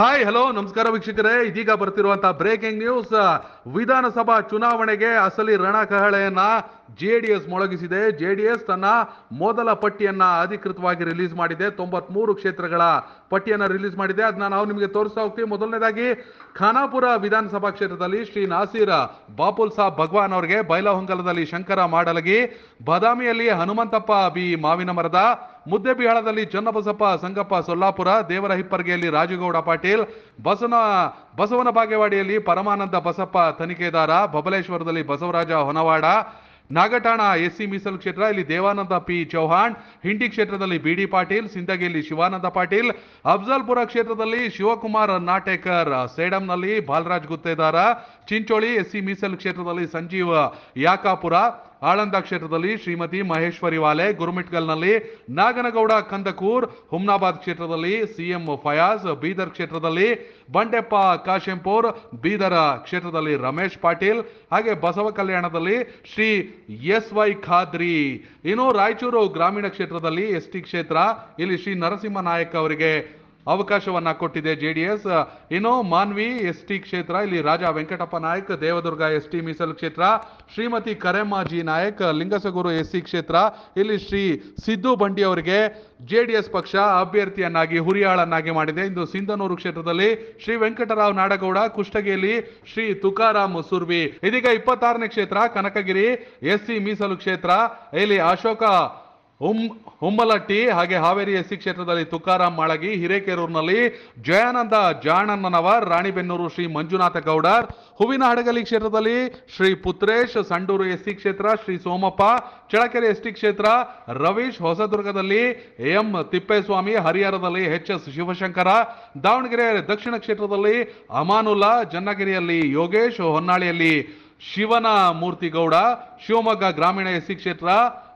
hi hello ನಮಸ್ಕಾರ ವೀಕ್ಷಕರೇ ಇದೀಗ ಬರ್ತಿರುವಂತಹ ಬ್ರೇಕಿಂಗ್ ನ್ಯೂಸ್ ವಿಧಾನಸಭಾ ಚುನಾವಣೆಗೆ ಅಸಲಿ ರಣಕಹಳೆಯನ್ನ ಜೆಡಿಎಸ್ ಮೊಳಗಿಸಿದೆ ಜೆಡಿಎಸ್ ತನ್ನ ಮೊದಲ ಪಟ್ಟಿಯನ್ನ ಅಧಿಕೃತವಾಗಿ ರಿಲೀಸ್ ಮಾಡಿದೆ ತೊಂಬತ್ಮೂರು ಕ್ಷೇತ್ರಗಳ ಪಟ್ಟಿಯನ್ನ ರಿಲೀಸ್ ಮಾಡಿದೆ ಅದನ್ನ ನಾವು ನಿಮಗೆ ತೋರಿಸ್ತಾ ಹೋಗ್ತೀವಿ ಮೊದಲನೇದಾಗಿ ಖಾನಾಪುರ ವಿಧಾನಸಭಾ ಕ್ಷೇತ್ರದಲ್ಲಿ ಶ್ರೀ ನಾಸೀರ್ ಬಾಪುಲ್ ಸಾಬ್ ಭಗವಾನ್ ಅವರಿಗೆ ಬೈಲಹೊಂಗಲದಲ್ಲಿ ಶಂಕರ ಮಾಡಲಗಿ ಬಾದಾಮಿಯಲ್ಲಿ ಹನುಮಂತಪ್ಪ ಬಿ ಮಾವಿನ ಮರದ ಮುದ್ದೆಬಿಹಾಳದಲ್ಲಿ ಚನ್ನಬಸಪ್ಪ ಸಂಗಪ್ಪ ಸೊಲ್ಲಾಪುರ ದೇವರ ಹಿಪ್ಪರ್ಗೆಯಲ್ಲಿ ರಾಜುಗೌಡ ಪಾಟೀಲ್ ಬಸವನ ಬಸವನ ಬಾಗೇವಾಡಿಯಲ್ಲಿ ಪರಮಾನಂದ ಬಸಪ್ಪ ತನಿಖೆದಾರ ಬಬಲೇಶ್ವರದಲ್ಲಿ ಬಸವರಾಜ ಹೊನವಾಡ ನಾಗಠಾಣ ಎಸ್ಸಿ ಮೀಸಲು ಕ್ಷೇತ್ರ ಇಲ್ಲಿ ದೇವಾನಂದ ಪಿ ಚೌಹಾಣ್ ಹಿಂಡಿ ಕ್ಷೇತ್ರದಲ್ಲಿ ಬಿಡಿ ಪಾಟೀಲ್ ಸಿಂದಗಿಯಲ್ಲಿ ಶಿವಾನಂದ ಪಾಟೀಲ್ ಅಫ್ಜಲ್ಪುರ ಕ್ಷೇತ್ರದಲ್ಲಿ ಶಿವಕುಮಾರ್ ನಾಟೇಕರ್ ಸೇಡಂನಲ್ಲಿ ಬಾಲರಾಜ್ ಗುತ್ತೇದಾರ ಚಿಂಚೋಳಿ ಎಸ್ಸಿ ಮೀಸಲು ಕ್ಷೇತ್ರದಲ್ಲಿ ಸಂಜೀವ್ ಯಾಕಾಪುರ ಆಳಂದ ಕ್ಷೇತ್ರದಲ್ಲಿ ಶ್ರೀಮತಿ ಮಹೇಶ್ವರಿ ವಾಲೆ ಗುರುಮಿಟ್ಗಲ್ನಲ್ಲಿ ನಾಗನಗೌಡ ಕಂದಕೂರ್ ಹುಮ್ನಾಬಾದ್ ಕ್ಷೇತ್ರದಲ್ಲಿ ಸಿಎಂ ಫಯಾಜ್ ಬೀದರ್ ಕ್ಷೇತ್ರದಲ್ಲಿ ಬಂಡೆಪ್ಪ ಕಾಶೆಂಪೂರ್ ಬೀದರ ಕ್ಷೇತ್ರದಲ್ಲಿ ರಮೇಶ್ ಪಾಟೀಲ್ ಹಾಗೆ ಬಸವ ಕಲ್ಯಾಣದಲ್ಲಿ ಶ್ರೀ ಎಸ್ ವೈ ಖಾದ್ರಿ ಇನ್ನು ರಾಯಚೂರು ಗ್ರಾಮೀಣ ಕ್ಷೇತ್ರದಲ್ಲಿ ಎಸ್ ಟಿ ಕ್ಷೇತ್ರ ಇಲ್ಲಿ ಶ್ರೀ ನರಸಿಂಹ ನಾಯಕ್ ಅವರಿಗೆ ಅವಕಾಶವನ್ನ ಕೊಟ್ಟಿದೆ ಜೆ ಡಿ ಎಸ್ ಇನ್ನು ಮಾನ್ವಿ ಎಸ್ ಟಿ ಕ್ಷೇತ್ರ ಇಲ್ಲಿ ರಾಜಾ ವೆಂಕಟಪ್ಪ ನಾಯಕ್ ದೇವದುರ್ಗ ಎಸ್ ಟಿ ಮೀಸಲು ಕ್ಷೇತ್ರ ಶ್ರೀಮತಿ ಕರೆಮ್ಮಾಜಿ ನಾಯಕ್ ಲಿಂಗಸಗೂರು ಎಸ್ ಸಿ ಕ್ಷೇತ್ರ ಇಲ್ಲಿ ಶ್ರೀ ಸಿದ್ದು ಬಂಡಿ ಅವರಿಗೆ ಜೆ ಪಕ್ಷ ಅಭ್ಯರ್ಥಿಯನ್ನಾಗಿ ಹುರಿಯಾಳನ್ನಾಗಿ ಮಾಡಿದೆ ಇಂದು ಸಿಂಧನೂರು ಕ್ಷೇತ್ರದಲ್ಲಿ ಶ್ರೀ ವೆಂಕಟರಾವ್ ನಾಡಗೌಡ ಕುಷ್ಟಗಿಯಲ್ಲಿ ಶ್ರೀ ತುಕಾರಾಮ್ ಸುರ್ವಿ ಇದೀಗ ಇಪ್ಪತ್ತಾರನೇ ಕ್ಷೇತ್ರ ಕನಕಗಿರಿ ಎಸ್ ಸಿ ಮೀಸಲು ಕ್ಷೇತ್ರ ಇಲ್ಲಿ ಅಶೋಕ ಹುಂ ಹುಮ್ಮಲಟ್ಟಿ ಹಾಗೆ ಹಾವೇರಿ ಎಸ್ಸಿ ಕ್ಷೇತ್ರದಲ್ಲಿ ತುಕಾರಾಮ್ ಮಾಳಗಿ ಹಿರೇಕೆರೂರಿನಲ್ಲಿ ಜಯಾನಂದ ಜಾಣಣ್ಣನವರ್ ರಾಣಿಬೆನ್ನೂರು ಶ್ರೀ ಮಂಜುನಾಥ ಗೌಡರ್ ಹೂವಿನ ಹಡಗಲಿ ಕ್ಷೇತ್ರದಲ್ಲಿ ಶ್ರೀ ಪುತ್ರೇಶ್ ಸಂಡೂರು ಎಸ್ಸಿ ಕ್ಷೇತ್ರ ಶ್ರೀ ಸೋಮಪ್ಪ ಚಳಕೆರೆ ಎಸ್ಟಿ ಕ್ಷೇತ್ರ ರವೀಶ್ ಹೊಸದುರ್ಗದಲ್ಲಿ ಎಂ ತಿಪ್ಪೇಸ್ವಾಮಿ ಹರಿಹರದಲ್ಲಿ ಎಚ್ ಎಸ್ ಶಿವಶಂಕರ ದಾವಣಗೆರೆ ದಕ್ಷಿಣ ಕ್ಷೇತ್ರದಲ್ಲಿ ಅಮಾನುಲ್ಲಾ ಜನ್ನಗಿರಿಯಲ್ಲಿ ಯೋಗೇಶ್ ಹೊನ್ನಾಳಿಯಲ್ಲಿ ಶಿವನ ಮೂರ್ತಿಗೌಡ ಶಿವಮೊಗ್ಗ ಗ್ರಾಮೀಣ ಎಸ್ಸಿ ಕ್ಷೇತ್ರ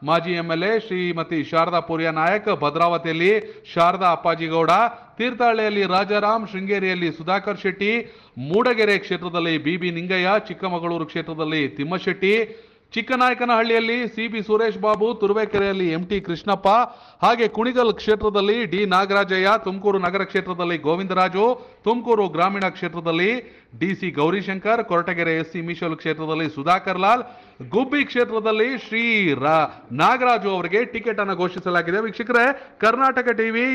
ಮಾಜಿ ಎಂಎಲ್ಎ ಶ್ರೀಮತಿ ಶಾರದಾ ಪೂರ್ಯ ನಾಯಕ್ ಭದ್ರಾವತಿಯಲ್ಲಿ ಶಾರದಾ ಅಪ್ಪಾಜಿಗೌಡ ತೀರ್ಥಹಳ್ಳಿಯಲ್ಲಿ ರಾಜಾರಾಮ್ ಶೃಂಗೇರಿಯಲ್ಲಿ ಸುಧಾಕರ್ ಶೆಟ್ಟಿ ಮೂಡಗೆರೆ ಕ್ಷೇತ್ರದಲ್ಲಿ ಬಿಬಿ ನಿಂಗಯ್ಯ ಚಿಕ್ಕಮಗಳೂರು ಕ್ಷೇತ್ರದಲ್ಲಿ ತಿಮ್ಮಶೆಟ್ಟಿ ಚಿಕ್ಕನಾಯಕನಹಳ್ಳಿಯಲ್ಲಿ ಸಿಬಿ ಸುರೇಶ್ ಬಾಬು ತುರುವೇಕೆರೆಯಲ್ಲಿ ಎಂಟಿ ಕೃಷ್ಣಪ್ಪ ಹಾಗೆ ಕುಣಿಗಲ್ ಕ್ಷೇತ್ರದಲ್ಲಿ ಡಿ ನಾಗರಾಜಯ್ಯ ತುಮಕೂರು ನಗರ ಕ್ಷೇತ್ರದಲ್ಲಿ ಗೋವಿಂದರಾಜು ತುಮಕೂರು ಗ್ರಾಮೀಣ ಕ್ಷೇತ್ರದಲ್ಲಿ DC Gowrishankar Koratagere S C ಮೀಸಲು ಕ್ಷೇತ್ರದಲ್ಲಿ ಸುಧಾಕರ್ ಲಾಲ್ ಗುಬ್ಬಿ ಕ್ಷೇತ್ರದಲ್ಲಿ ಶ್ರೀ ನಾಗರಾಜು ಅವರಿಗೆ ಟಿಕೆಟ್ ಅನ್ನು ಘೋಷಿಸಲಾಗಿದೆ ವೀಕ್ಷಕರೇ ಕರ್ನಾಟಕ ಟಿವಿ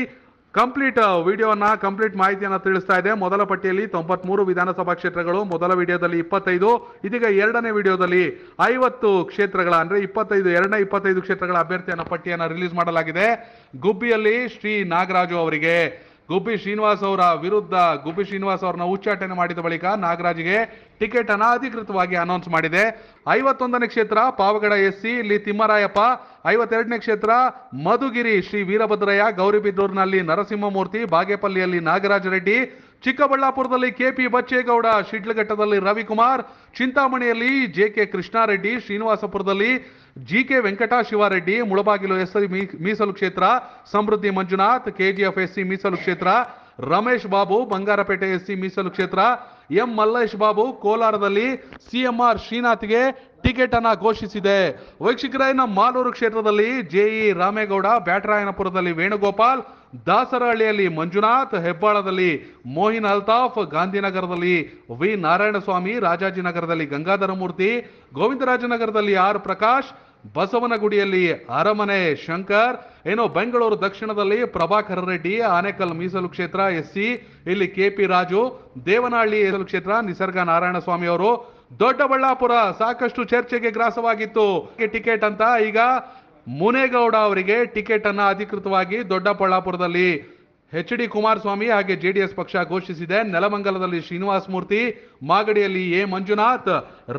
ಕಂಪ್ಲೀಟ್ ವಿಡಿಯೋನ ಕಂಪ್ಲೀಟ್ ಮಾಹಿತಿಯನ್ನು ತಿಳಿಸ್ತಾ ಇದೆ ಮೊದಲ ಪಟ್ಟಿಯಲ್ಲಿ ತೊಂಬತ್ಮೂರು ವಿಧಾನಸಭಾ ಕ್ಷೇತ್ರಗಳು ಮೊದಲ ವಿಡಿಯೋದಲ್ಲಿ ಇಪ್ಪತ್ತೈದು ಇದೀಗ ಎರಡನೇ ವಿಡಿಯೋದಲ್ಲಿ ಐವತ್ತು ಕ್ಷೇತ್ರಗಳ ಅಂದ್ರೆ ಇಪ್ಪತ್ತೈದು ಎರಡನೇ ಇಪ್ಪತ್ತೈದು ಕ್ಷೇತ್ರಗಳ ಅಭ್ಯರ್ಥಿಯನ್ನ ಪಟ್ಟಿಯನ್ನು ರಿಲೀಸ್ ಮಾಡಲಾಗಿದೆ ಗುಬ್ಬಿಯಲ್ಲಿ ಶ್ರೀ ನಾಗರಾಜು ಅವರಿಗೆ ಗುಬ್ಬಿ ಶ್ರೀನಿವಾಸ್ ಅವರ ವಿರುದ್ಧ ಗುಬ್ಬಿ ಶ್ರೀನಿವಾಸ್ ಅವರನ್ನ ಉಚ್ಚಾಟನೆ ಮಾಡಿದ ಬಳಿಕ ನಾಗರಾಜ್ಗೆ ಟಿಕೆಟ್ ಅನಧಿಕೃತವಾಗಿ ಅನೌನ್ಸ್ ಮಾಡಿದೆ ಐವತ್ತೊಂದನೇ ಕ್ಷೇತ್ರ ಪಾವಗಡ ಎಸ್ ಇಲ್ಲಿ ತಿಮ್ಮರಾಯಪ್ಪ ಐವತ್ತೆರಡನೇ ಕ್ಷೇತ್ರ ಮಧುಗಿರಿ ಶ್ರೀ ವೀರಭದ್ರಯ್ಯ ಗೌರಿಬಿದ್ದೂರಿನಲ್ಲಿ ನರಸಿಂಹಮೂರ್ತಿ ಬಾಗೇಪಲ್ಲಿಯಲ್ಲಿ ನಾಗರಾಜ ರೆಡ್ಡಿ ಚಿಕ್ಕಬಳ್ಳಾಪುರದಲ್ಲಿ ಕೆಪಿ ಬಚ್ಚೇಗೌಡ ಶಿಡ್ಲಘಟ್ಟದಲ್ಲಿ ರವಿಕುಮಾರ್ ಚಿಂತಾಮಣಿಯಲ್ಲಿ ಜೆಕೆ ಕೃಷ್ಣಾರೆಡ್ಡಿ ಶ್ರೀನಿವಾಸಪುರದಲ್ಲಿ ಜಿ ಕೆ ಶಿವಾರೆಡ್ಡಿ ಮುಳಬಾಗಿಲು ಮೀ ಮೀಸಲು ಕ್ಷೇತ್ರ ಸಮೃದ್ಧಿ ಮಂಜುನಾಥ್ ಕೆಜಿಎಫ್ ಎಸ್ಸಿ ಮೀಸಲು ಕ್ಷೇತ್ರ ರಮೇಶ್ ಬಾಬು ಬಂಗಾರಪೇಟೆ ಎಸ್ಸಿ ಮೀಸಲು ಕ್ಷೇತ್ರ ಎಂ ಮಲ್ಲೇಶ್ ಬಾಬು ಕೋಲಾರದಲ್ಲಿ ಸಿಎಂಆರ್ ಶ್ರೀನಾಥ್ಗೆ ಟಿಕೆಟ್ ಅನ್ನ ಘೋಷಿಸಿದೆ ವೈಕ್ಷಿಕರಾಯನ ಮಾಲೂರು ಕ್ಷೇತ್ರದಲ್ಲಿ ಜೆಇ ರಾಮೇಗೌಡ ಬ್ಯಾಟರಾಯನಪುರದಲ್ಲಿ ವೇಣುಗೋಪಾಲ್ ದಾಸರಹಳ್ಳಿಯಲ್ಲಿ ಮಂಜುನಾಥ್ ಹೆಬ್ಬಾಳದಲ್ಲಿ ಮೋಹಿನ್ ಅಲ್ತಾಫ್ ಗಾಂಧಿನಗರದಲ್ಲಿ ವಿ ನಾರಾಯಣಸ್ವಾಮಿ ರಾಜಾಜಿನಗರದಲ್ಲಿ ಗಂಗಾಧರಮೂರ್ತಿ ಗೋವಿಂದರಾಜನಗರದಲ್ಲಿ ಆರ್ ಪ್ರಕಾಶ್ ಬಸವನಗುಡಿಯಲ್ಲಿ ಅರಮನೆ ಶಂಕರ್ ಏನೋ ಬೆಂಗಳೂರು ದಕ್ಷಿಣದಲ್ಲಿ ಪ್ರಭಾಕರ ರೆಡ್ಡಿ ಆನೇಕಲ್ ಮೀಸಲು ಕ್ಷೇತ್ರ ಎಸ್ಸಿ ಇಲ್ಲಿ ಕೆಪಿ ರಾಜು ದೇವನಹಳ್ಳಿ ಮೀಸಲು ಕ್ಷೇತ್ರ ನಿಸರ್ಗ ನಾರಾಯಣ ಸ್ವಾಮಿ ಅವರು ದೊಡ್ಡಬಳ್ಳಾಪುರ ಸಾಕಷ್ಟು ಚರ್ಚೆಗೆ ಗ್ರಾಸವಾಗಿತ್ತು ಟಿಕೆಟ್ ಅಂತ ಈಗ ಮುನೇಗೌಡ ಅವರಿಗೆ ಟಿಕೆಟ್ ಅನ್ನ ಅಧಿಕೃತವಾಗಿ ದೊಡ್ಡಬಳ್ಳಾಪುರದಲ್ಲಿ ಎಚ್ ಡಿ ಕುಮಾರಸ್ವಾಮಿ ಹಾಗೆ ಜೆಡಿಎಸ್ ಪಕ್ಷ ಘೋಷಿಸಿದೆ ನೆಲಮಂಗಲದಲ್ಲಿ ಶ್ರೀನಿವಾಸ ಮೂರ್ತಿ ಮಾಗಡಿಯಲ್ಲಿ ಎ ಮಂಜುನಾಥ್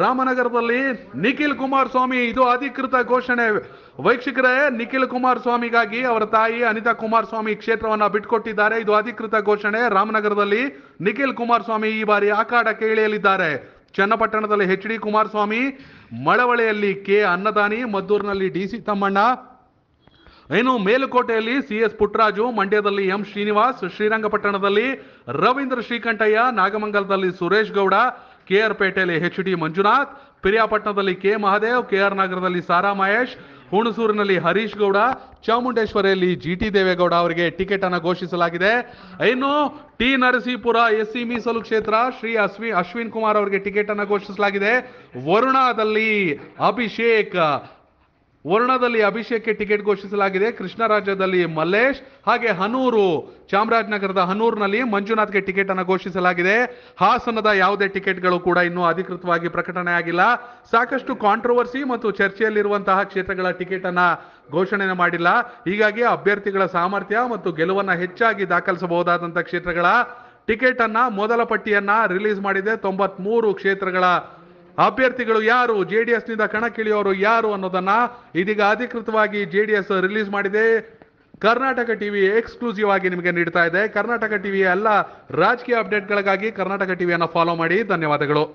ರಾಮನಗರದಲ್ಲಿ ನಿಖಿಲ್ ಕುಮಾರಸ್ವಾಮಿ ಇದು ಅಧಿಕೃತ ಘೋಷಣೆ ವೀಕ್ಷಕರೇ ನಿಖಿಲ್ ಕುಮಾರಸ್ವಾಮಿಗಾಗಿ ಅವರ ತಾಯಿ ಅನಿತಾ ಕುಮಾರಸ್ವಾಮಿ ಕ್ಷೇತ್ರವನ್ನ ಬಿಟ್ಕೊಟ್ಟಿದ್ದಾರೆ ಇದು ಅಧಿಕೃತ ಘೋಷಣೆ ರಾಮನಗರದಲ್ಲಿ ನಿಖಿಲ್ ಕುಮಾರಸ್ವಾಮಿ ಈ ಬಾರಿ ಆಖಾಡಕ್ಕೆ ಇಳಿಯಲಿದ್ದಾರೆ ಚನ್ನಪಟ್ಟಣದಲ್ಲಿ ಎಚ್ ಡಿ ಕುಮಾರಸ್ವಾಮಿ ಮಳವಳ್ಳಿಯಲ್ಲಿ ಕೆ ಅನ್ನದಾನಿ ಮದ್ದೂರಿನಲ್ಲಿ ಡಿ ಸಿ ತಮ್ಮಣ್ಣ ಇನ್ನು ಮೇಲುಕೋಟೆಯಲ್ಲಿ ಸಿ ಎಸ್ ಪುಟ್ಟರಾಜು ಮಂಡ್ಯದಲ್ಲಿ ಎಂ ಶ್ರೀನಿವಾಸ್ ಶ್ರೀರಂಗಪಟ್ಟಣದಲ್ಲಿ ರವೀಂದ್ರ ಶ್ರೀಕಂಠಯ್ಯ ನಾಗಮಂಗಲದಲ್ಲಿ ಸುರೇಶ್ ಗೌಡ ಕೆಆರ್ ಪೇಟೆಯಲ್ಲಿ ಎಚ್ ಡಿ ಮಂಜುನಾಥ್ ಪಿರಿಯಾಪಟ್ಟಣದಲ್ಲಿ ಕೆ ಮಹಾದೇವ್ ಕೆಆರ್ ನಗರದಲ್ಲಿ ಸಾರಾ ಮಹೇಶ್ ಹುಣಸೂರಿನಲ್ಲಿ ಹರೀಶ್ ಗೌಡ ಚಾಮುಂಡೇಶ್ವರಿಯಲ್ಲಿ ಜಿ ಟಿ ದೇವೇಗೌಡ ಅವರಿಗೆ ಟಿಕೆಟ್ ಅನ್ನು ಘೋಷಿಸಲಾಗಿದೆ ಇನ್ನು ಟಿ ನರಸೀಪುರ ಎಸ್ ಸಿ ಮೀಸಲು ಕ್ಷೇತ್ರ ಶ್ರೀ ಅಶ್ವಿ ಅಶ್ವಿನ್ ಕುಮಾರ್ ಅವರಿಗೆ ಟಿಕೆಟ್ ಅನ್ನು ಘೋಷಿಸಲಾಗಿದೆ ವರುಣಾದಲ್ಲಿ ಅಭಿಷೇಕ್ ವರ್ಣದಲ್ಲಿ ಅಭಿಷೇಕ್ಗೆ ಟಿಕೆಟ್ ಘೋಷಿಸಲಾಗಿದೆ ಕೃಷ್ಣರಾಜ್ಯದಲ್ಲಿ ಮಲ್ಲೇಶ್ ಹಾಗೆ ಹನೂರು ಚಾಮರಾಜನಗರದ ಹನೂರಿನಲ್ಲಿ ಮಂಜುನಾಥ್ಗೆ ಟಿಕೆಟ್ ಅನ್ನು ಘೋಷಿಸಲಾಗಿದೆ ಹಾಸನದ ಯಾವುದೇ ಟಿಕೆಟ್ಗಳು ಕೂಡ ಇನ್ನೂ ಅಧಿಕೃತವಾಗಿ ಪ್ರಕಟಣೆ ಆಗಿಲ್ಲ ಸಾಕಷ್ಟು ಕಾಂಟ್ರವರ್ಸಿ ಮತ್ತು ಚರ್ಚೆಯಲ್ಲಿರುವಂತಹ ಕ್ಷೇತ್ರಗಳ ಟಿಕೆಟ್ ಅನ್ನ ಘೋಷಣೆ ಮಾಡಿಲ್ಲ ಹೀಗಾಗಿ ಅಭ್ಯರ್ಥಿಗಳ ಸಾಮರ್ಥ್ಯ ಮತ್ತು ಗೆಲುವನ್ನ ಹೆಚ್ಚಾಗಿ ದಾಖಲಿಸಬಹುದಾದಂತಹ ಕ್ಷೇತ್ರಗಳ ಟಿಕೆಟ್ ಅನ್ನ ಮೊದಲ ಪಟ್ಟಿಯನ್ನ ರಿಲೀಸ್ ಮಾಡಿದೆ ತೊಂಬತ್ಮೂರು ಕ್ಷೇತ್ರಗಳ ಅಭ್ಯರ್ಥಿಗಳು ಯಾರು ಜೆ ಡಿ ಎಸ್ನಿಂದ ಕಣಕ್ಕಿಳಿಯೋರು ಯಾರು ಅನ್ನೋದನ್ನ ಇದೀಗ ಅಧಿಕೃತವಾಗಿ ಜೆ ಡಿ ಎಸ್ ರಿಲೀಸ್ ಮಾಡಿದೆ ಕರ್ನಾಟಕ ಟಿವಿ ಎಕ್ಸ್ಕ್ಲೂಸಿವ್ ಆಗಿ ನಿಮಗೆ ನೀಡ್ತಾ ಇದೆ ಕರ್ನಾಟಕ ಟಿವಿಯ ಎಲ್ಲ ರಾಜಕೀಯ ಅಪ್ಡೇಟ್ಗಳಿಗಾಗಿ ಕರ್ನಾಟಕ ಟಿವಿಯನ್ನು ಫಾಲೋ ಮಾಡಿ ಧನ್ಯವಾದಗಳು